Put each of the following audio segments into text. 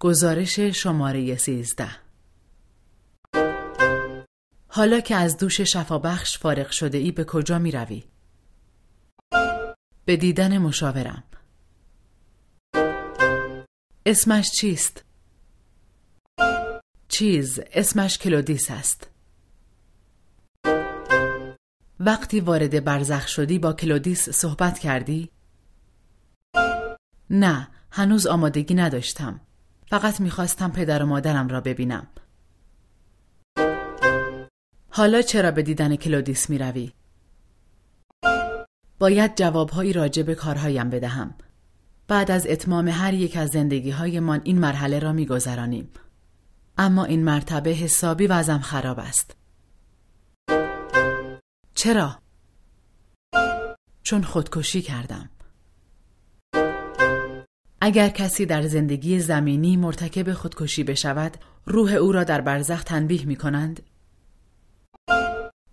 گزارش شماره 13 حالا که از دوش شفابخش فارغ شده ای به کجا می روی؟ به دیدن مشاورم اسمش چیست؟ چیز اسمش کلودیس است وقتی وارد برزخ شدی با کلودیس صحبت کردی؟ نه هنوز آمادگی نداشتم فقط میخواستم پدر و مادرم را ببینم حالا چرا به دیدن کلودیس روی؟ باید جوابهایی راجع به کارهایم بدهم بعد از اتمام هر یک از زندگی من این مرحله را میگذرانیم اما این مرتبه حسابی و وزم خراب است چرا؟ چون خودکشی کردم اگر کسی در زندگی زمینی مرتکب خودکشی بشود روح او را در برزخ تنبیه می کنند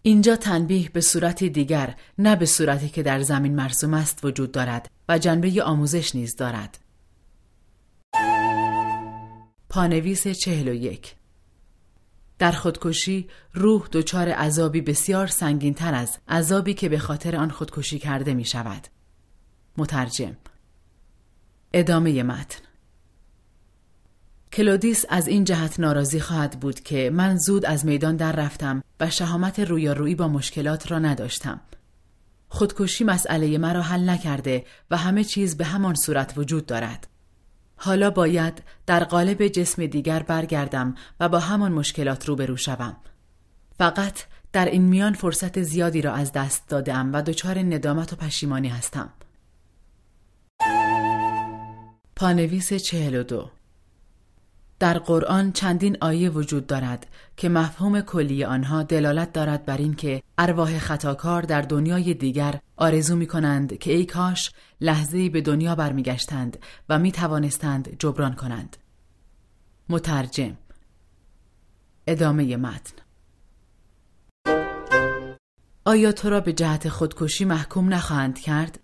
اینجا تنبیه به صورتی دیگر نه به صورتی که در زمین مرسوم است وجود دارد و جنبه آموزش نیز دارد پانویس چهل و یک در خودکشی روح دچار عذابی بسیار سنگینتر از عذابی که به خاطر آن خودکشی کرده می شود. مترجم ادامه متن کلودیس از این جهت ناراضی خواهد بود که من زود از میدان در رفتم و شهامت رویارویی با مشکلات را نداشتم. خودکشی مسئله مرا حل نکرده و همه چیز به همان صورت وجود دارد. حالا باید در قالب جسم دیگر برگردم و با همان مشکلات روبرو شوم. فقط در این میان فرصت زیادی را از دست دادم و دچار ندامت و پشیمانی هستم. پانویس 42 در قرآن چندین آیه وجود دارد که مفهوم کلی آنها دلالت دارد بر اینکه ارواح خطاکار در دنیای دیگر آرزو می کنند که ای کاش لحظه به دنیا برمیگشتند و می توانستند جبران کنند. مترجم ادامه متن آیا تو را به جهت خودکشی محکوم نخواهند کرد؟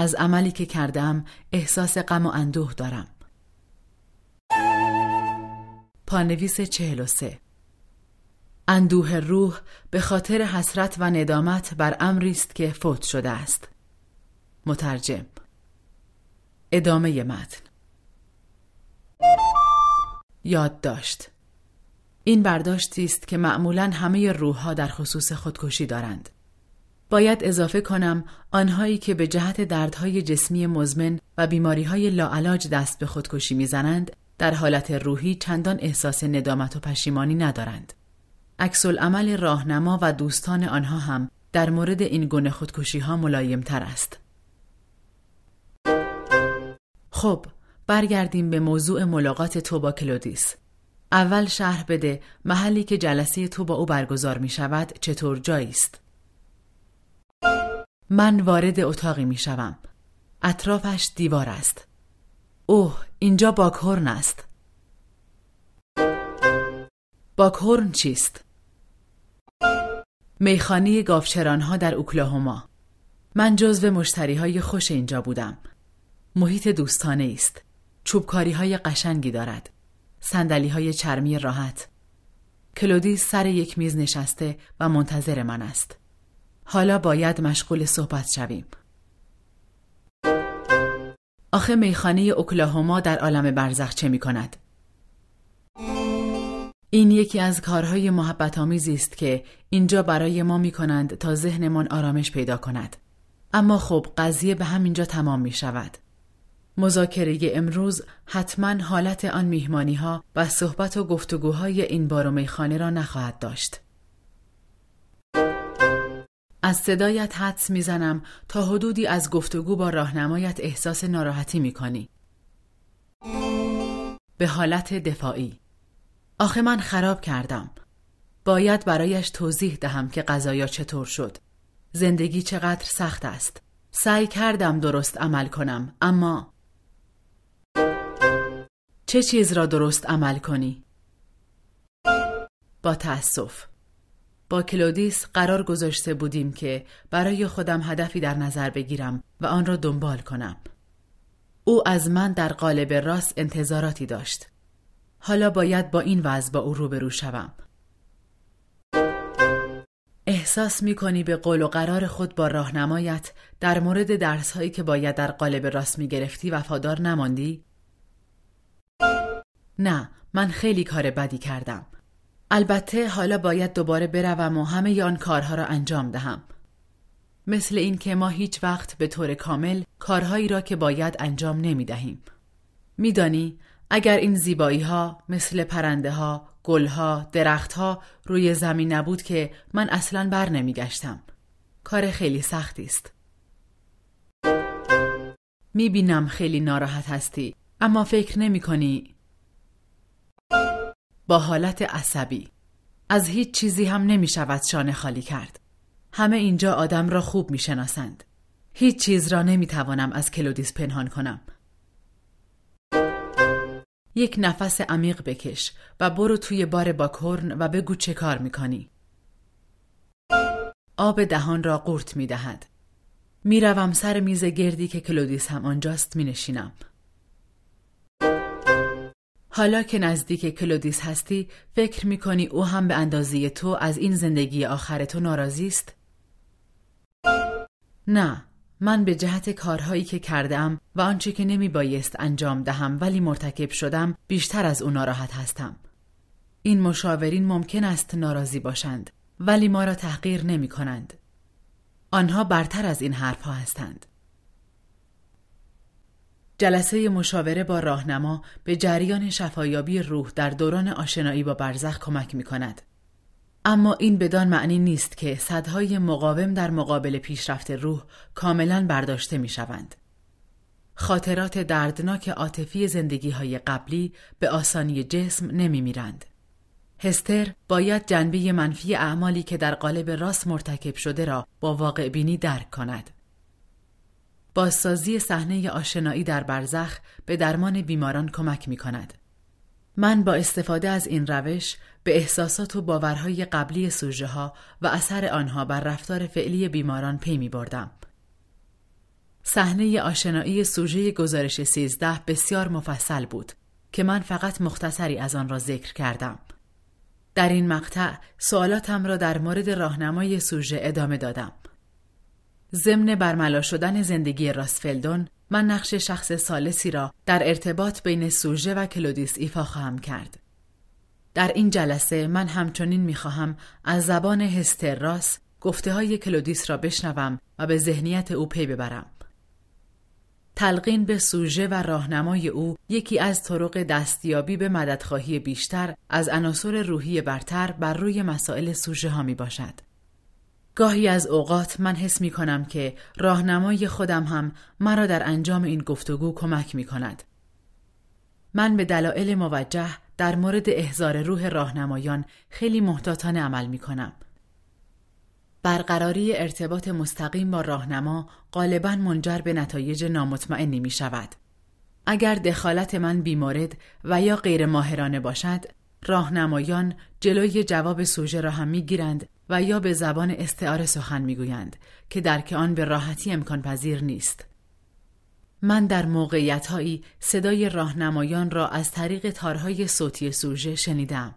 از عملی که کردم احساس غم و اندوه دارم پانویس 43 اندوه روح به خاطر حسرت و ندامت بر امری است که فوت شده است مترجم ادامه متن داشت این برداشتی است که معمولا همه روحها در خصوص خودکشی دارند باید اضافه کنم آنهایی که به جهت دردهای جسمی مزمن و های لاعلاج دست به خودکشی میزنند در حالت روحی چندان احساس ندامت و پشیمانی ندارند. عکس عمل راهنما و دوستان آنها هم در مورد این گونه خودکشی ها ملایم تر است. خب برگردیم به موضوع ملاقات تو با کلودیس. اول شهر بده محلی که جلسه تو با او برگزار می شود چطور جایی است؟ من وارد اتاقی می شوم. اطرافش دیوار است. اوه اینجا باکهورن است. باکهورن چیست؟ میخانه گافچرانها در اوکلاهوما من جزو مشتری های خوش اینجا بودم. محیط دوستانه است. چوبکاری های قشنگی دارد. سندلی های چرمی راحت. کلودی سر یک میز نشسته و منتظر من است. حالا باید مشغول صحبت شویم. آخه میخانه اوکلاهوما در عالم برزخ چه می کند؟ این یکی از کارهای محبت آمیزی است که اینجا برای ما می کنند تا ذهنمان آرامش پیدا کند. اما خب قضیه به همینجا تمام می شود. مذاکره امروز حتما حالت آن میهمانی ها و صحبت و گفتگوهای این بار و میخانه را نخواهد داشت. از صدایت حدس میزنم تا حدودی از گفتگو با راهنمایت احساس ناراحتی میکنی به حالت دفاعی آخه من خراب کردم باید برایش توضیح دهم که غذایا چطور شد زندگی چقدر سخت است سعی کردم درست عمل کنم اما چه چیز را درست عمل کنی؟ با تأسف با کلودیس قرار گذاشته بودیم که برای خودم هدفی در نظر بگیرم و آن را دنبال کنم. او از من در قالب راست انتظاراتی داشت. حالا باید با این وضع با او روبرو شوم. احساس می کنی به قول و قرار خود با راهنمایت در مورد درس هایی که باید در قالب راست می گرفتی وفادار نماندی؟ نه من خیلی کار بدی کردم البته حالا باید دوباره بروم و همه آن کارها را انجام دهم. مثل اینکه ما هیچ وقت به طور کامل کارهایی را که باید انجام نمی دهیم. میدانی اگر این زیبایی ها مثل پرنده ها، گل ها، درخت ها روی زمین نبود که من اصلا بر نمی گشتم. کار خیلی سختی است. می بینم خیلی ناراحت هستی اما فکر نمی کنی با حالت عصبی از هیچ چیزی هم نمی شود شانه خالی کرد همه اینجا آدم را خوب می شناسند هیچ چیز را نمی توانم از کلودیس پنهان کنم یک نفس عمیق بکش و برو توی بار کرن و بگو چه کار می کنی آب دهان را قورت می دهد می سر میز گردی که کلودیس هم آنجاست می نشینم حالا که نزدیک کلودیس هستی فکر می کنی او هم به اندازه تو از این زندگی آخر تو ناراضی است؟ نه من به جهت کارهایی که کردم و آنچه که نمی بایست انجام دهم ولی مرتکب شدم بیشتر از او ناراحت هستم این مشاورین ممکن است ناراضی باشند ولی ما را تحقیر نمی کنند آنها برتر از این حرفها هستند جلسه مشاوره با راهنما به جریان شفایابی روح در دوران آشنایی با برزخ کمک می کند. اما این بدان معنی نیست که صدهای مقاوم در مقابل پیشرفت روح کاملا برداشته می شوند. خاطرات دردناک عاطفی زندگی های قبلی به آسانی جسم نمی میرند. هستر باید جنبه منفی اعمالی که در قالب راست مرتکب شده را با واقع بینی درک کند. بازسازی صحنه آشنایی در برزخ به درمان بیماران کمک می کند. من با استفاده از این روش به احساسات و باورهای قبلی سوژه ها و اثر آنها بر رفتار فعلی بیماران پی می بردم. صحنه آشنایی سوژه گزارش 13 بسیار مفصل بود که من فقط مختصری از آن را ذکر کردم. در این مقطع سوالاتم را در مورد راهنمای سوژه ادامه دادم. ضمن برملا شدن زندگی راسفلدون من نقش شخص سالسی را در ارتباط بین سوژه و کلودیس ایفا خواهم کرد. در این جلسه من همچنین میخواهم از زبان راس گفته های کلودیس را بشنوم و به ذهنیت او پی ببرم. تلقین به سوژه و راهنمای او یکی از طرق دستیابی به مددخواهی بیشتر از عناصر روحی برتر بر روی مسائل سوژه ها می باشد. گاهی از اوقات من حس می کنم که راهنمای خودم هم مرا در انجام این گفتگو کمک می کند. من به دلایل موجه در مورد احزار روح راهنمایان خیلی محتاطانه عمل می کنم. برقراری ارتباط مستقیم با راهنما غالبا منجر به نتایج نامطمئنی می شود. اگر دخالت من بیمارد و یا غیر ماهرانه باشد، راهنمایان جلوی جواب سوژه را هم میگیرند و یا به زبان استعاره سخن میگویند که درک آن به راحتی امکان پذیر نیست. من در موقعیت هایی صدای راهنمایان را از طریق تارهای صوتی سوژه شنیدم.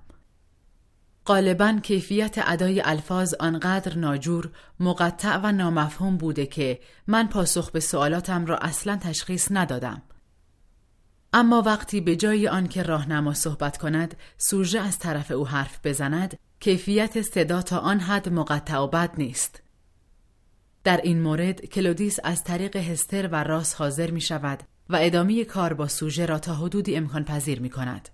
غالبا کیفیت ادای الفاظ آنقدر ناجور، مقطع و نامفهوم بوده که من پاسخ به سوالاتم را اصلا تشخیص ندادم. اما وقتی به جای که راهنما صحبت کند سوژه از طرف او حرف بزند کیفیت صدا تا آن حد مقطع و بد نیست در این مورد کلودیس از طریق هستر و راس حاضر می شود و ادامه کار با سوژه را تا حدودی امکان پذیر می کند.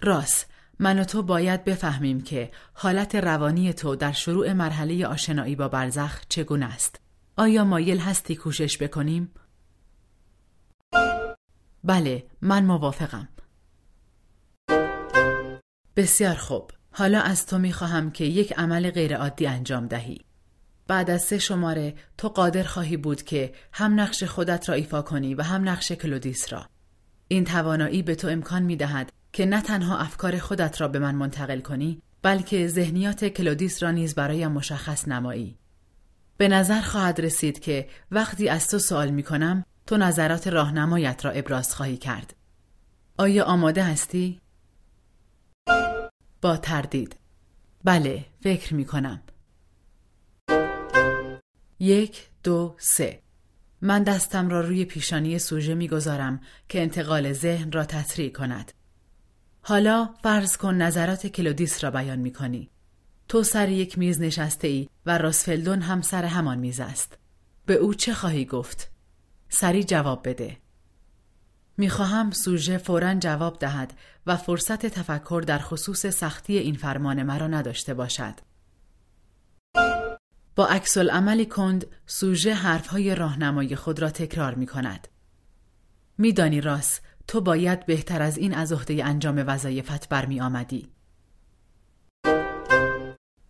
راس من و تو باید بفهمیم که حالت روانی تو در شروع مرحله آشنایی با برزخ چگونه است. آیا مایل هستی کوشش بکنیم؟ بله من موافقم بسیار خوب حالا از تو می خواهم که یک عمل غیرعادی انجام دهی بعد از سه شماره تو قادر خواهی بود که هم نقش خودت را ایفا کنی و هم نقش کلودیس را این توانایی به تو امکان می دهد که نه تنها افکار خودت را به من منتقل کنی بلکه ذهنیات کلودیس را نیز برایم مشخص نمایی به نظر خواهد رسید که وقتی از تو سوال می کنم تو نظرات راهنمایت را ابراز خواهی کرد. آیا آماده هستی؟ با تردید بله فکر می کنم یک دو سه من دستم را روی پیشانی سوژه می گذارم که انتقال ذهن را تطریع کند حالا فرض کن نظرات کلودیس را بیان می کنی تو سر یک میز نشسته ای و راسفلدون هم سر همان میز است به او چه خواهی گفت؟ سریع جواب بده میخواهم سوژه فورا جواب دهد و فرصت تفکر در خصوص سختی این فرمان مرا نداشته باشد با عکس عملی کند سوژه حرفهای راهنمای خود را تکرار می کند. میدانی راس تو باید بهتر از این از عهده انجام وظایفت برمی آمدی.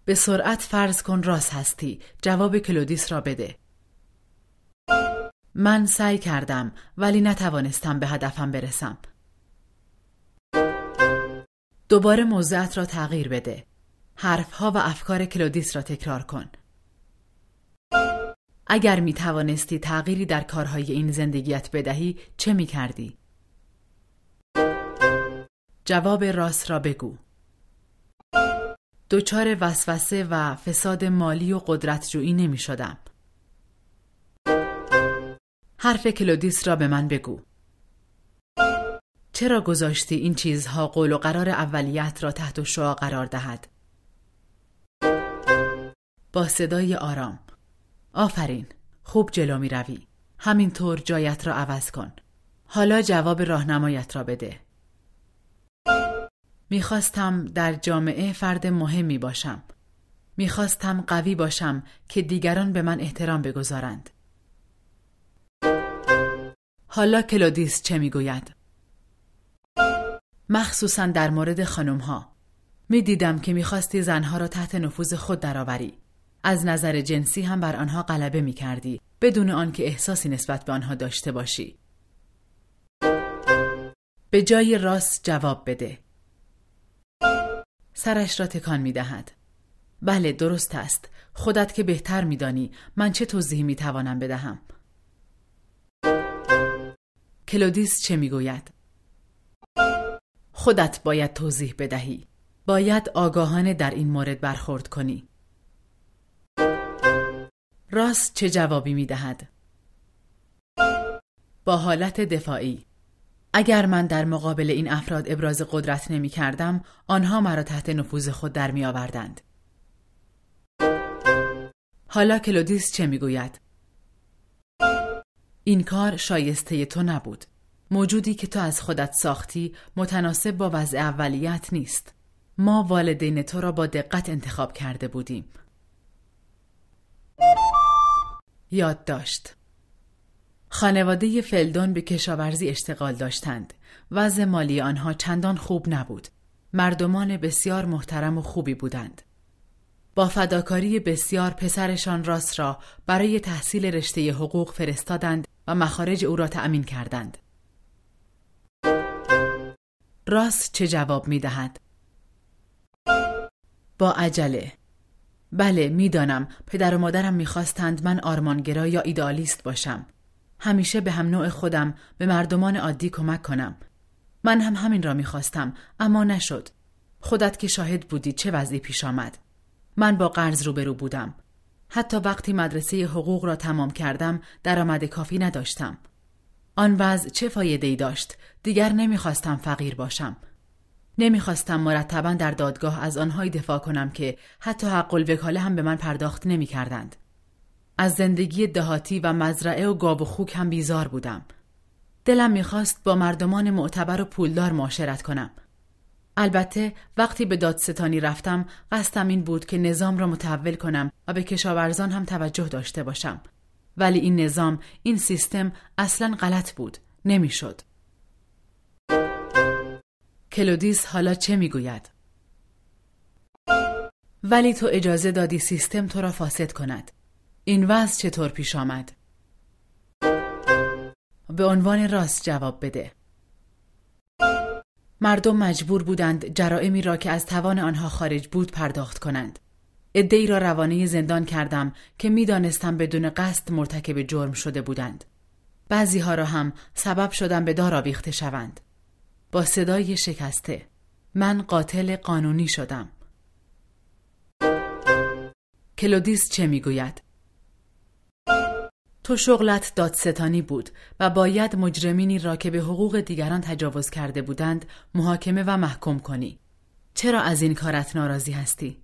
به سرعت فرض کن راست هستی جواب کلودیس را بده من سعی کردم ولی نتوانستم به هدفم برسم. دوباره موضعت را تغییر بده. حرفها و افکار کلودیس را تکرار کن. اگر می توانستی تغییری در کارهای این زندگیت بدهی چه می کردی؟ جواب راست را بگو. دچار وسوسه و فساد مالی و قدرتجویی نمی شدم. حرف کلودیس را به من بگو چرا گذاشتی این چیزها قول و قرار اولیت را تحت شعا قرار دهد با صدای آرام آفرین خوب جلو می روی همینطور جایت را عوض کن حالا جواب راهنمایت را بده میخواستم در جامعه فرد مهمی باشم میخواستم قوی باشم که دیگران به من احترام بگذارند حالا کلودیس چه میگوید مخصوصا در مورد خانم ها می دیدم که میخواستی زنها را تحت نفوذ خود درآوری از نظر جنسی هم بر آنها غلبه می کردی بدون آنکه احساسی نسبت به آنها داشته باشی به جای راست جواب بده سرش را تکان می دهد بله درست است خودت که بهتر می دانی من چه توضیحی می توانم بدهم کلودیس چه میگوید خودت باید توضیح بدهی باید آگاهانه در این مورد برخورد کنی راست چه جوابی می دهد؟ با حالت دفاعی اگر من در مقابل این افراد ابراز قدرت نمی کردم آنها مرا تحت نفوذ خود در می آوردند حالا کلودیس چه می گوید؟ این کار شایسته تو نبود موجودی که تو از خودت ساختی متناسب با وضع اولیت نیست ما والدین تو را با دقت انتخاب کرده بودیم یاد داشت خانواده فلدون به کشاورزی اشتغال داشتند وضع مالی آنها چندان خوب نبود مردمان بسیار محترم و خوبی بودند با فداکاری بسیار پسرشان راست را برای تحصیل رشته حقوق فرستادند و مخارج او را تأمین کردند. راس چه جواب می دهد؟ با عجله بله میدانم پدر و مادرم میخواستند من آرمانگرا یا ایدالیست باشم همیشه به هم نوع خودم به مردمان عادی کمک کنم من هم همین را میخواستم اما نشد خودت که شاهد بودی چه وضعی پیش آمد من با قرض روبرو بودم حتی وقتی مدرسه حقوق را تمام کردم درآمد کافی نداشتم. آن وضع چه فایده ای داشت؟ دیگر نمیخواستم فقیر باشم. نمیخواستم مرتبا در دادگاه از آنهایی دفاع کنم که حتی حق الوکاله هم به من پرداخت نمیکردند. از زندگی دهاتی و مزرعه و گاب و خوک هم بیزار بودم. دلم میخواست با مردمان معتبر و پولدار معاشرت کنم. البته وقتی به دادستانی رفتم قصدم این بود که نظام را متحول کنم و به کشاورزان هم توجه داشته باشم ولی این نظام این سیستم اصلا غلط بود نمیشد کلودیس حالا چه میگوید ولی تو اجازه دادی سیستم تو را فاسد کند این وضع چطور پیش آمد به عنوان راست جواب بده مردم مجبور بودند جرائمی را که از توان آنها خارج بود پرداخت کنند. ادهی را روانه زندان کردم که میدانستم بدون قصد مرتکب جرم شده بودند. بعضی ها را هم سبب شدم به دار آویخته شوند. با صدای شکسته من قاتل قانونی شدم. کلودیس چه میگوید؟ تو شغلت دادستانی بود و باید مجرمینی را که به حقوق دیگران تجاوز کرده بودند محاکمه و محکوم کنی. چرا از این کارت ناراضی هستی؟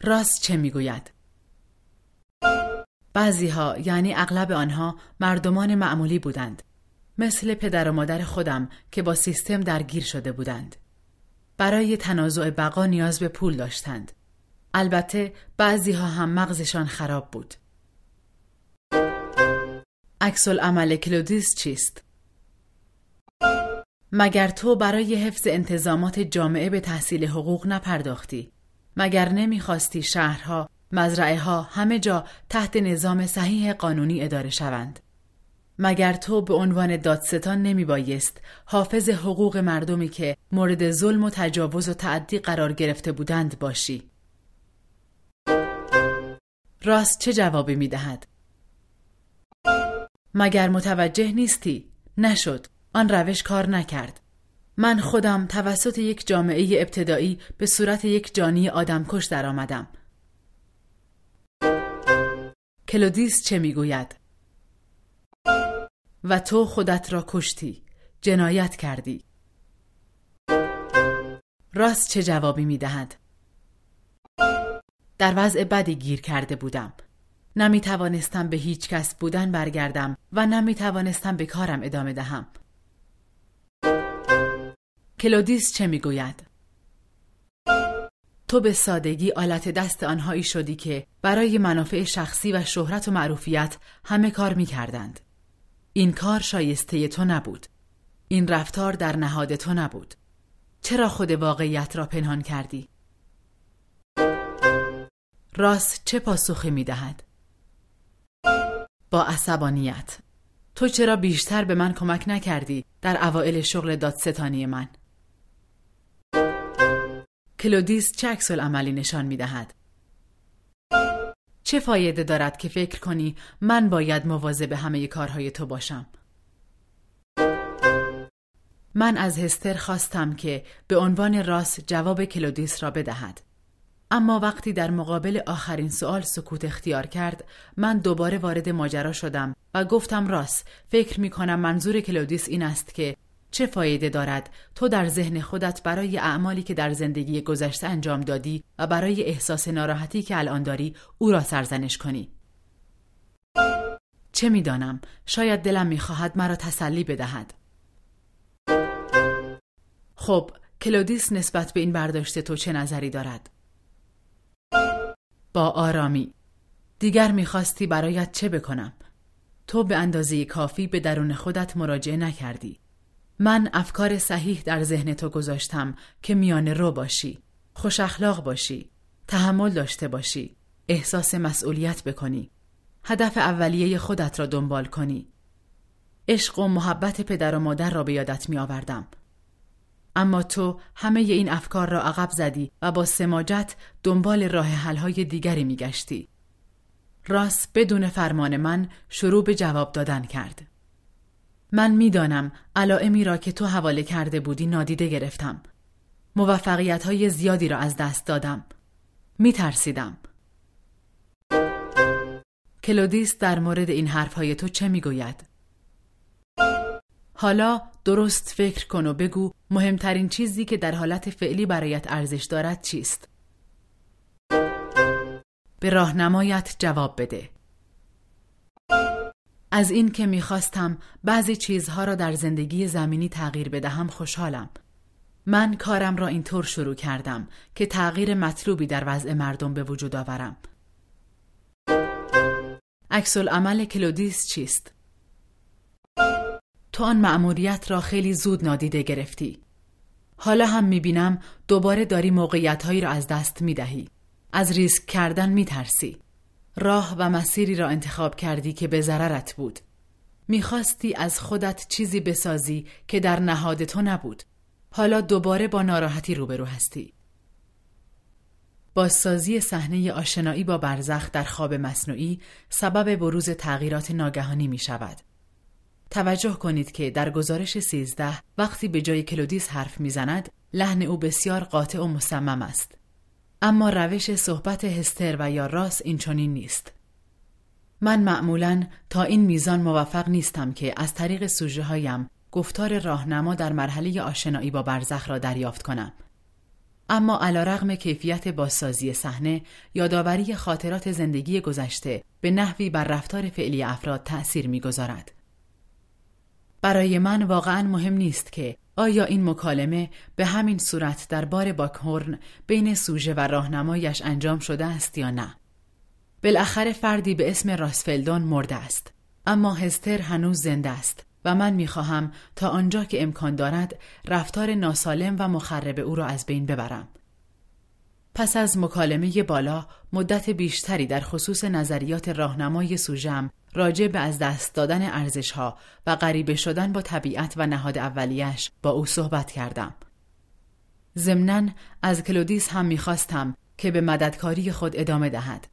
راست چه میگوید؟ ها یعنی اغلب آنها مردمان معمولی بودند مثل پدر و مادر خودم که با سیستم درگیر شده بودند برای تنازع بقا نیاز به پول داشتند البته بعضی ها هم مغزشان خراب بود عکس عمل کلودیس چیست؟ مگر تو برای حفظ انتظامات جامعه به تحصیل حقوق نپرداختی؟ مگر نمیخواستی شهرها، مزرعه ها همه جا تحت نظام صحیح قانونی اداره شوند؟ مگر تو به عنوان دادستان نمی بایست حافظ حقوق مردمی که مورد ظلم و تجاوز و تعدی قرار گرفته بودند باشی؟ راست چه جوابی می دهد؟ مگر متوجه نیستی؟ نشد. آن روش کار نکرد. من خودم توسط یک جامعه ابتدایی به صورت یک جانی آدمکش آمدم کلودیس چه میگوید؟ و تو خودت را کشتی، جنایت کردی. راست چه جوابی می دهد؟ در وضع بدی گیر کرده بودم نمی توانستم به هیچ کس بودن برگردم و نمی توانستم به کارم ادامه دهم کلودیس چه می گوید؟ تو به سادگی آلت دست آنهایی شدی که برای منافع شخصی و شهرت و معروفیت همه کار می کردند. این کار شایسته تو نبود. این رفتار در نهاد تو نبود. چرا خود واقعیت را پنهان کردی؟ راس چه پاسخی می دهد؟ با عصبانیت تو چرا بیشتر به من کمک نکردی در اوائل شغل دادستانی من؟ کلودیس چه اکسل عملی نشان می دهد؟ چه فایده دارد که فکر کنی من باید موازه به همه کارهای تو باشم؟ من از هستر خواستم که به عنوان راس جواب کلودیس را بدهد. اما وقتی در مقابل آخرین سوال سکوت اختیار کرد من دوباره وارد ماجرا شدم و گفتم راست فکر می کنم منظور کلودیس این است که چه فایده دارد تو در ذهن خودت برای اعمالی که در زندگی گذشته انجام دادی و برای احساس ناراحتی که الان داری او را سرزنش کنی چه میدانم شاید دلم میخواهد مرا تسلی بدهد خب کلودیس نسبت به این برداشت تو چه نظری دارد با آرامی دیگر میخواستی برایت چه بکنم تو به اندازه کافی به درون خودت مراجعه نکردی من افکار صحیح در ذهن تو گذاشتم که میان رو باشی خوش اخلاق باشی تحمل داشته باشی احساس مسئولیت بکنی هدف اولیه خودت را دنبال کنی عشق و محبت پدر و مادر را به یادت می آوردم اما تو همه این افکار را عقب زدی و با سماجت دنبال راه حلهای دیگری میگشتی. راس بدون فرمان من شروع به جواب دادن کرد. من میدانم علائمی را که تو حواله کرده بودی نادیده گرفتم. موفقیت های زیادی را از دست دادم. می ترسیدم. کلودیس در مورد این حرف های تو چه می گوید؟ حالا درست فکر کن و بگو مهمترین چیزی که در حالت فعلی برایت ارزش دارد چیست به راهنمایت جواب بده از این که میخواستم بعضی چیزها را در زندگی زمینی تغییر بدهم خوشحالم من کارم را اینطور شروع کردم که تغییر مطلوبی در وضع مردم به وجود آورم عکس عمل کلودیس چیست تو آن مأموریت را خیلی زود نادیده گرفتی. حالا هم میبینم دوباره داری موقعیتهایی را از دست دهی. از ریسک کردن میترسی. راه و مسیری را انتخاب کردی که به ضررت بود. میخواستی از خودت چیزی بسازی که در نهاد تو نبود. حالا دوباره با ناراحتی روبرو هستی. بازسازی صحنه آشنایی با برزخ در خواب مصنوعی سبب بروز تغییرات ناگهانی می شود. توجه کنید که در گزارش 13 وقتی به جای کلودیس حرف میزند لحن او بسیار قاطع و مصمم است اما روش صحبت هستر و یا راس اینچنین نیست من معمولا تا این میزان موفق نیستم که از طریق سوژه هایم گفتار راهنما در مرحله آشنایی با برزخ را دریافت کنم اما رغم کیفیت بازسازی صحنه یادآوری خاطرات زندگی گذشته به نحوی بر رفتار فعلی افراد تأثیر میگذارد برای من واقعا مهم نیست که آیا این مکالمه به همین صورت در بار باکهورن بین سوژه و راهنمایش انجام شده است یا نه بالاخره فردی به اسم راسفلدون مرده است اما هستر هنوز زنده است و من میخواهم تا آنجا که امکان دارد رفتار ناسالم و مخرب او را از بین ببرم پس از مکالمه بالا مدت بیشتری در خصوص نظریات راهنمای سوژم راجع به از دست دادن ارزش ها و غریبه شدن با طبیعت و نهاد اولیش با او صحبت کردم. ضمنا از کلودیس هم میخواستم که به مددکاری خود ادامه دهد.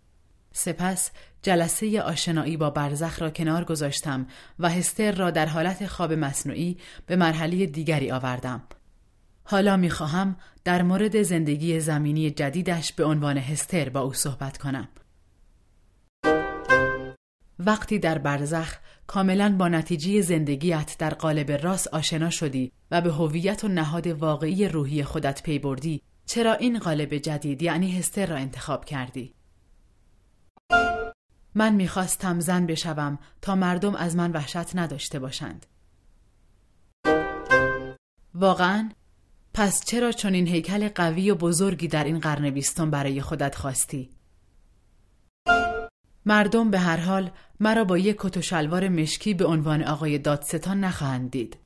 سپس جلسه آشنایی با برزخ را کنار گذاشتم و هستر را در حالت خواب مصنوعی به مرحله دیگری آوردم. حالا میخواهم در مورد زندگی زمینی جدیدش به عنوان هستر با او صحبت کنم. وقتی در برزخ کاملا با نتیجه زندگیت در قالب راست آشنا شدی و به هویت و نهاد واقعی روحی خودت پی بردی چرا این قالب جدید یعنی هستر را انتخاب کردی؟ من میخواستم زن بشوم تا مردم از من وحشت نداشته باشند. واقعا پس چرا این هیکل قوی و بزرگی در این قرن بیستم برای خودت خواستی؟ مردم به هر حال مرا با یک کت و شلوار مشکی به عنوان آقای دادستان نخواهند دید.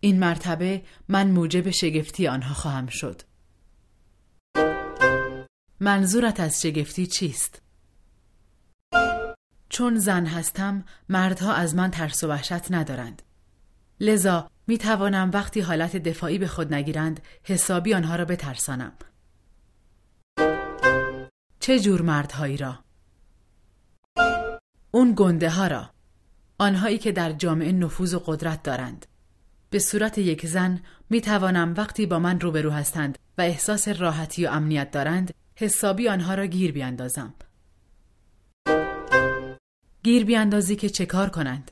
این مرتبه من موجب شگفتی آنها خواهم شد. منظورت از شگفتی چیست؟ چون زن هستم مردها از من ترس و وحشت ندارند. لذا می توانم وقتی حالت دفاعی به خود نگیرند حسابی آنها را بترسانم. چه جور مردهایی را؟ اون گنده ها را آنهایی که در جامعه نفوذ و قدرت دارند به صورت یک زن می توانم وقتی با من روبرو هستند و احساس راحتی و امنیت دارند حسابی آنها را گیر بیاندازم گیر بیاندازی که چه کار کنند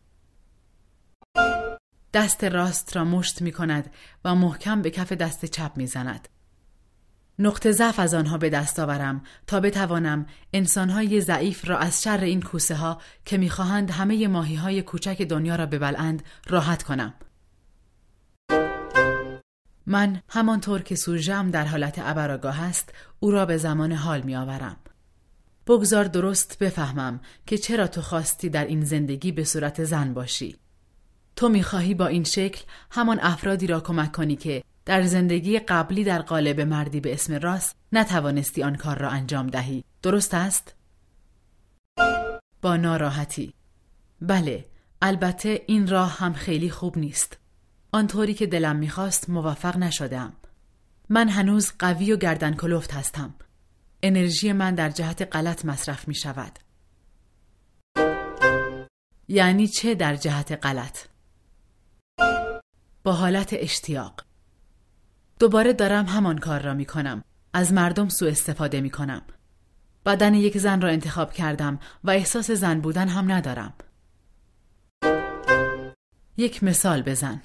دست راست را مشت می کند و محکم به کف دست چپ می زند نقطه ضعف از آنها به دست آورم تا بتوانم انسانهای ضعیف را از شر این کوسه ها که میخواهند همه ماهی های کوچک دنیا را ببلند راحت کنم من همانطور که سوژم در حالت ابراگاه است او را به زمان حال آورم. بگذار درست بفهمم که چرا تو خواستی در این زندگی به صورت زن باشی تو میخواهی با این شکل همان افرادی را کمک کنی که در زندگی قبلی در قالب مردی به اسم راست نتوانستی آن کار را انجام دهی درست است؟ با ناراحتی بله البته این راه هم خیلی خوب نیست آنطوری که دلم میخواست موفق نشدم من هنوز قوی و گردن کلفت هستم انرژی من در جهت غلط مصرف می شود یعنی چه در جهت غلط؟ با حالت اشتیاق دوباره دارم همان کار را می کنم. از مردم سوء استفاده می کنم. بدن یک زن را انتخاب کردم و احساس زن بودن هم ندارم. یک مثال بزن.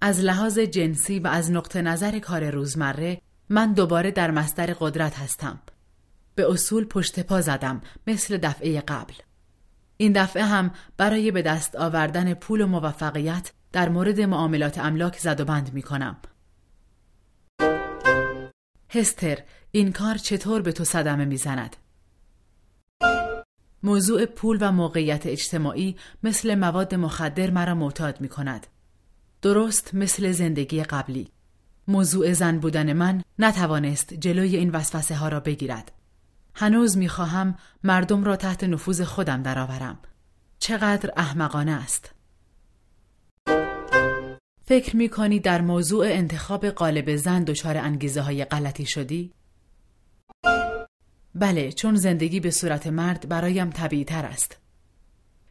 از لحاظ جنسی و از نقطه نظر کار روزمره من دوباره در مستر قدرت هستم. به اصول پشت پا زدم مثل دفعه قبل. این دفعه هم برای به دست آوردن پول و موفقیت در مورد معاملات املاک زد و بند می کنم. هستر این کار چطور به تو صدمه زند؟ موضوع پول و موقعیت اجتماعی مثل مواد مخدر مرا معتاد می کند. درست مثل زندگی قبلی. موضوع زن بودن من نتوانست جلوی این وسوسه ها را بگیرد. هنوز می خواهم مردم را تحت نفوذ خودم درآورم. چقدر احمقانه است. فکر می کنی در موضوع انتخاب قالب زن دچار انگیزه های غلطی شدی؟ بله چون زندگی به صورت مرد برایم طبیعی تر است.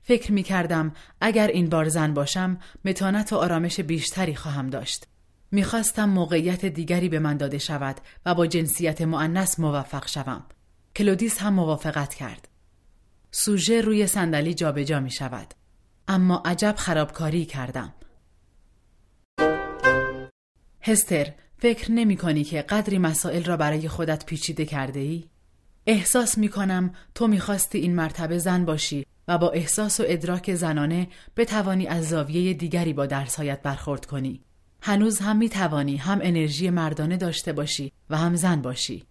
فکر می کردم اگر این بار زن باشم متانت و آرامش بیشتری خواهم داشت. میخواستم موقعیت دیگری به من داده شود و با جنسیت معنس موفق شوم. کلودیس هم موافقت کرد. سوژه روی صندلی جابجا می شود. اما عجب خرابکاری کردم. هستر فکر نمی کنی که قدری مسائل را برای خودت پیچیده کرده ای؟ احساس می کنم تو می خواستی این مرتبه زن باشی و با احساس و ادراک زنانه بتوانی از زاویه دیگری با درسهایت برخورد کنی. هنوز هم می توانی هم انرژی مردانه داشته باشی و هم زن باشی.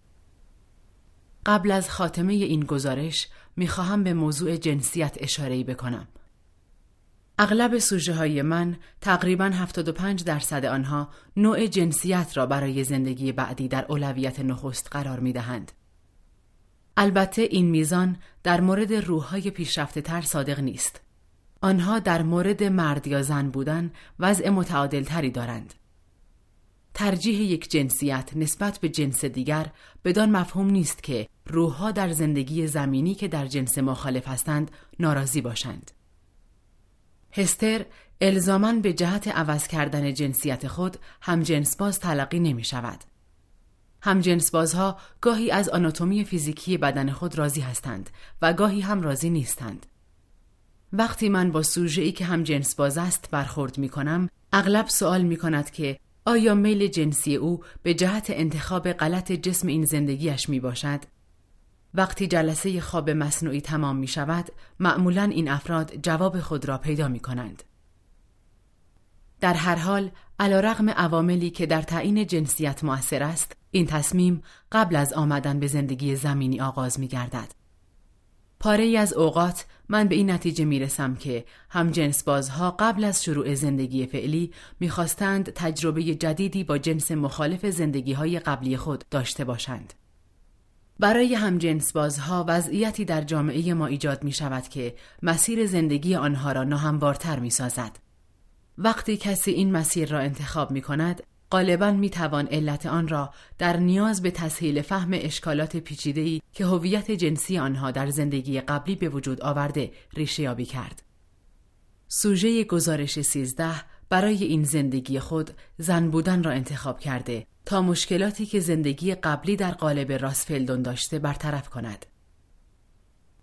قبل از خاتمه این گزارش می خواهم به موضوع جنسیت اشارهی بکنم. اغلب سوژه های من تقریبا 75 درصد آنها نوع جنسیت را برای زندگی بعدی در اولویت نخست قرار می دهند. البته این میزان در مورد روحهای پیشرفته تر صادق نیست. آنها در مورد مرد یا زن بودن وضع متعادل تری دارند. ترجیح یک جنسیت نسبت به جنس دیگر بدان مفهوم نیست که روحها در زندگی زمینی که در جنس مخالف هستند ناراضی باشند. هستر الزامن به جهت عوض کردن جنسیت خود همجنسباز تلقی نمی شود. همجنسبازها گاهی از آناتومی فیزیکی بدن خود راضی هستند و گاهی هم راضی نیستند. وقتی من با سوژه ای که همجنسباز است برخورد می کنم، اغلب سوال می کند که آیا میل جنسی او به جهت انتخاب غلط جسم این زندگیش می باشد؟ وقتی جلسه خواب مصنوعی تمام می شود معمولا این افراد جواب خود را پیدا می کنند. در هر حال علا رغم عواملی که در تعیین جنسیت مؤثر است این تصمیم قبل از آمدن به زندگی زمینی آغاز می گردد. پاره ای از اوقات من به این نتیجه می رسم که هم جنس بازها قبل از شروع زندگی فعلی میخواستند تجربه جدیدی با جنس مخالف زندگی های قبلی خود داشته باشند. برای همجنسبازها وضعیتی در جامعه ما ایجاد می شود که مسیر زندگی آنها را ناهموارتر می سازد. وقتی کسی این مسیر را انتخاب می کند، غالبا می توان علت آن را در نیاز به تسهیل فهم اشکالات پیچیده‌ای که هویت جنسی آنها در زندگی قبلی به وجود آورده ریشه‌یابی کرد. سوژه گزارش 13 برای این زندگی خود زن بودن را انتخاب کرده تا مشکلاتی که زندگی قبلی در قالب راسفلدون داشته برطرف کند.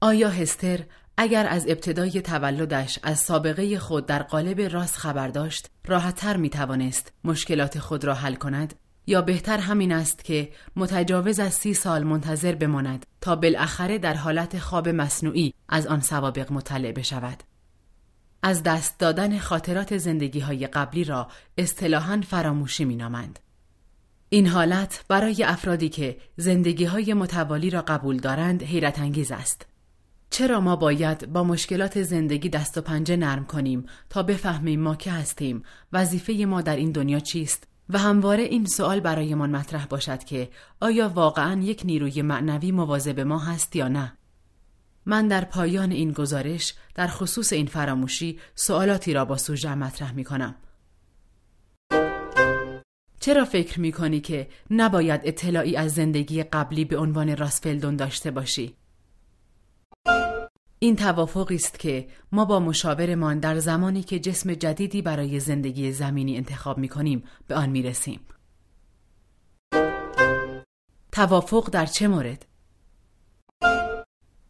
آیا هستر اگر از ابتدای تولدش از سابقه خود در قالب راس خبر داشت راحتتر می توانست مشکلات خود را حل کند یا بهتر همین است که متجاوز از سی سال منتظر بماند تا بالاخره در حالت خواب مصنوعی از آن سوابق مطلع بشود از دست دادن خاطرات زندگی های قبلی را اصطلاحا فراموشی می نامند. این حالت برای افرادی که زندگی های متوالی را قبول دارند حیرت انگیز است. چرا ما باید با مشکلات زندگی دست و پنجه نرم کنیم تا بفهمیم ما که هستیم وظیفه ما در این دنیا چیست و همواره این سوال برایمان مطرح باشد که آیا واقعا یک نیروی معنوی مواظب ما هست یا نه من در پایان این گزارش در خصوص این فراموشی سوالاتی را با سوژه مطرح می کنم چرا فکر می کنی که نباید اطلاعی از زندگی قبلی به عنوان راسفلدون داشته باشی؟ این توافقی است که ما با مشاورمان در زمانی که جسم جدیدی برای زندگی زمینی انتخاب می کنیم به آن می رسیم. توافق در چه مورد؟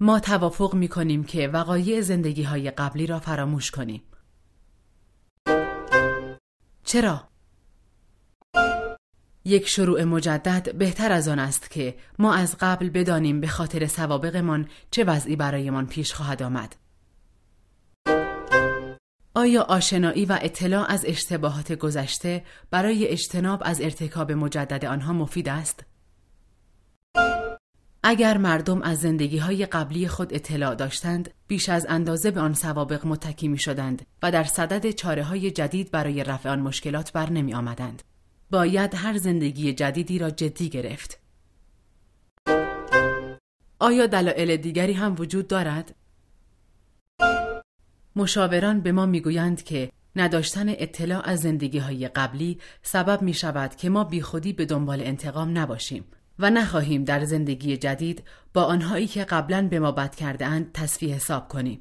ما توافق می کنیم که وقایع زندگی های قبلی را فراموش کنیم. چرا؟ یک شروع مجدد بهتر از آن است که ما از قبل بدانیم به خاطر سوابقمان چه وضعی برایمان پیش خواهد آمد. آیا آشنایی و اطلاع از اشتباهات گذشته برای اجتناب از ارتکاب مجدد آنها مفید است؟ اگر مردم از زندگی های قبلی خود اطلاع داشتند، بیش از اندازه به آن سوابق متکی می شدند و در صدد چاره های جدید برای رفع آن مشکلات بر نمی آمدند. باید هر زندگی جدیدی را جدی گرفت. آیا دلایل دیگری هم وجود دارد؟ مشاوران به ما میگویند که نداشتن اطلاع از زندگی های قبلی سبب می شود که ما بیخودی به دنبال انتقام نباشیم و نخواهیم در زندگی جدید با آنهایی که قبلا به ما بد کرده اند تصفیه حساب کنیم.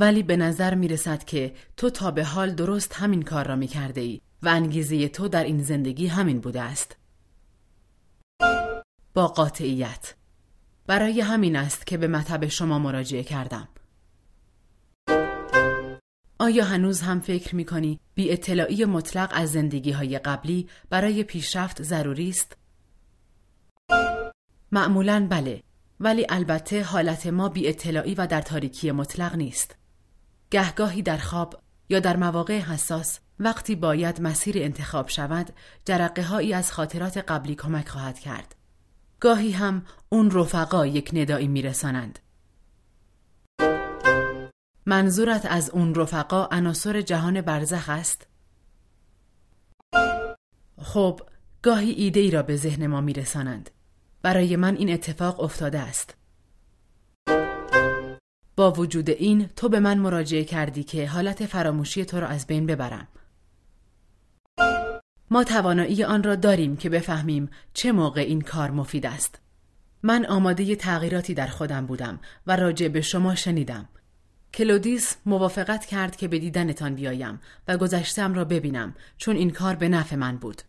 ولی به نظر می رسد که تو تا به حال درست همین کار را می کرده ای و انگیزه تو در این زندگی همین بوده است. با قاطعیت برای همین است که به مطب شما مراجعه کردم. آیا هنوز هم فکر می کنی بی اطلاعی مطلق از زندگی های قبلی برای پیشرفت ضروری است؟ معمولا بله ولی البته حالت ما بی اطلاعی و در تاریکی مطلق نیست. گهگاهی در خواب یا در مواقع حساس وقتی باید مسیر انتخاب شود جرقه هایی از خاطرات قبلی کمک خواهد کرد گاهی هم اون رفقا یک ندایی میرسانند منظورت از اون رفقا عناصر جهان برزخ است خب گاهی ایده ای را به ذهن ما میرسانند برای من این اتفاق افتاده است با وجود این تو به من مراجعه کردی که حالت فراموشی تو را از بین ببرم. ما توانایی آن را داریم که بفهمیم چه موقع این کار مفید است. من آماده ی تغییراتی در خودم بودم و راجع به شما شنیدم. کلودیس موافقت کرد که به دیدنتان بیایم و گذشتم را ببینم چون این کار به نفع من بود.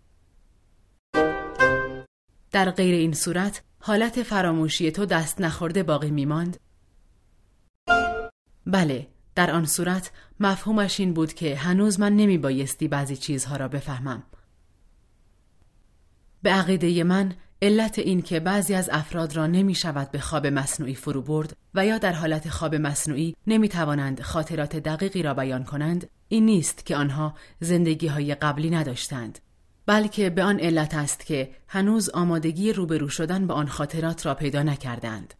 در غیر این صورت حالت فراموشی تو دست نخورده باقی می ماند بله در آن صورت مفهومش این بود که هنوز من نمی بایستی بعضی چیزها را بفهمم به عقیده من علت این که بعضی از افراد را نمی شود به خواب مصنوعی فرو برد و یا در حالت خواب مصنوعی نمی توانند خاطرات دقیقی را بیان کنند این نیست که آنها زندگی های قبلی نداشتند بلکه به آن علت است که هنوز آمادگی روبرو شدن با آن خاطرات را پیدا نکردند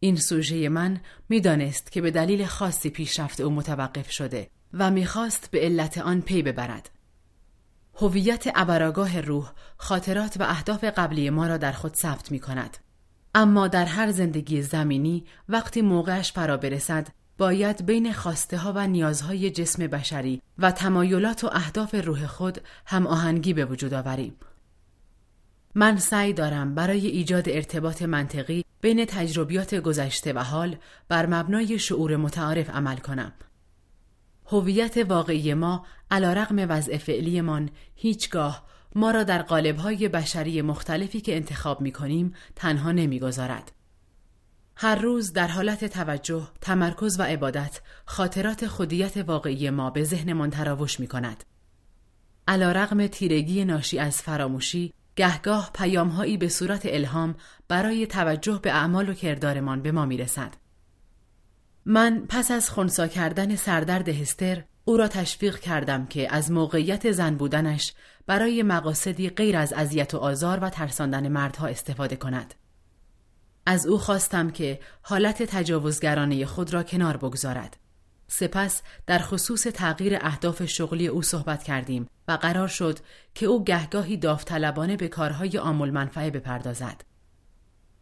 این سوژه من میدانست که به دلیل خاصی پیشرفت او متوقف شده و میخواست به علت آن پی ببرد. هویت ابراگاه روح خاطرات و اهداف قبلی ما را در خود ثبت می کند. اما در هر زندگی زمینی وقتی موقعش فرا برسد باید بین خواسته ها و نیازهای جسم بشری و تمایلات و اهداف روح خود هم آهنگی به وجود آوریم من سعی دارم برای ایجاد ارتباط منطقی بین تجربیات گذشته و حال بر مبنای شعور متعارف عمل کنم. هویت واقعی ما علا رقم وضع فعلیمان هیچگاه ما را در قالبهای بشری مختلفی که انتخاب می تنها نمیگذارد. هر روز در حالت توجه، تمرکز و عبادت خاطرات خودیت واقعی ما به ذهنمان تراوش می کند. علا رقم تیرگی ناشی از فراموشی گهگاه پیامهایی به صورت الهام برای توجه به اعمال و کردارمان به ما میرسد. من پس از خونسا کردن سردرد هستر او را تشویق کردم که از موقعیت زن بودنش برای مقاصدی غیر از اذیت و آزار و ترساندن مردها استفاده کند. از او خواستم که حالت تجاوزگرانه خود را کنار بگذارد. سپس در خصوص تغییر اهداف شغلی او صحبت کردیم و قرار شد که او گهگاهی داوطلبانه به کارهای آمول منفعه بپردازد.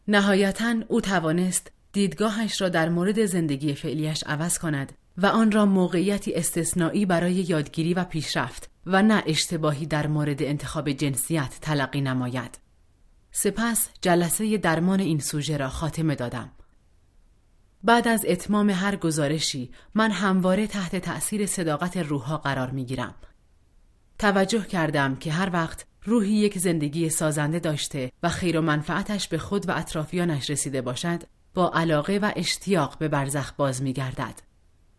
نهایتا او توانست دیدگاهش را در مورد زندگی فعلیش عوض کند و آن را موقعیتی استثنایی برای یادگیری و پیشرفت و نه اشتباهی در مورد انتخاب جنسیت تلقی نماید. سپس جلسه درمان این سوژه را خاتمه دادم. بعد از اتمام هر گزارشی من همواره تحت تأثیر صداقت روحها قرار می گیرم. توجه کردم که هر وقت روحی یک زندگی سازنده داشته و خیر و منفعتش به خود و اطرافیانش رسیده باشد با علاقه و اشتیاق به برزخ باز می گردد.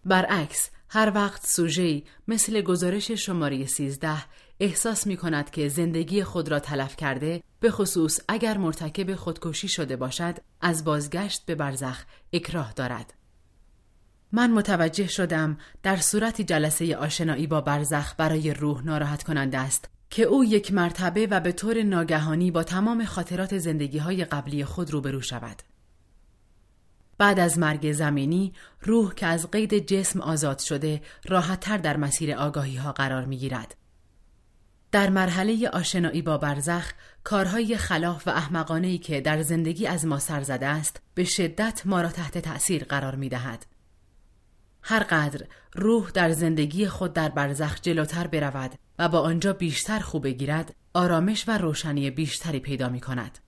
برعکس هر وقت سوژه، مثل گزارش شماره 13 احساس می کند که زندگی خود را تلف کرده به خصوص اگر مرتکب خودکشی شده باشد از بازگشت به برزخ اکراه دارد من متوجه شدم در صورتی جلسه آشنایی با برزخ برای روح ناراحت کننده است که او یک مرتبه و به طور ناگهانی با تمام خاطرات زندگی های قبلی خود روبرو شود. بعد از مرگ زمینی، روح که از قید جسم آزاد شده، راحتتر در مسیر آگاهی ها قرار می گیرد. در مرحله آشنایی با برزخ کارهای خلاف و احمقانه که در زندگی از ما سر زده است به شدت ما را تحت تأثیر قرار می دهد. هرقدر روح در زندگی خود در برزخ جلوتر برود و با آنجا بیشتر خوب بگیرد آرامش و روشنی بیشتری پیدا می کند.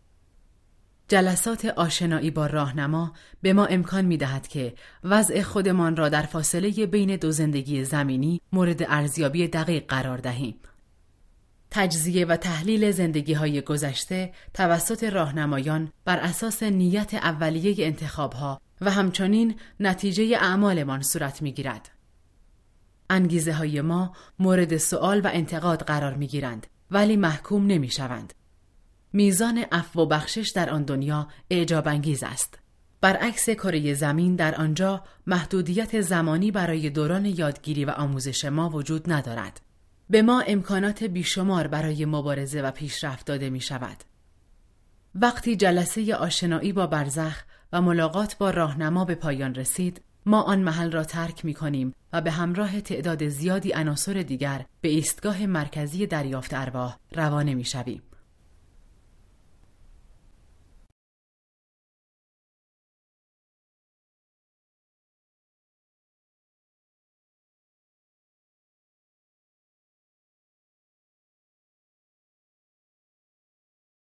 جلسات آشنایی با راهنما به ما امکان می دهد که وضع خودمان را در فاصله بین دو زندگی زمینی مورد ارزیابی دقیق قرار دهیم تجزیه و تحلیل زندگی های گذشته توسط راهنمایان بر اساس نیت اولیه انتخاب ها و همچنین نتیجه اعمالمان صورت می گیرد. انگیزه های ما مورد سوال و انتقاد قرار می گیرند ولی محکوم نمی شوند. میزان عفو و بخشش در آن دنیا اعجاب انگیز است. برعکس کره زمین در آنجا محدودیت زمانی برای دوران یادگیری و آموزش ما وجود ندارد. به ما امکانات بیشمار برای مبارزه و پیشرفت داده می شود. وقتی جلسه آشنایی با برزخ و ملاقات با راهنما به پایان رسید، ما آن محل را ترک می کنیم و به همراه تعداد زیادی عناصر دیگر به ایستگاه مرکزی دریافت ارواح روانه می شویم.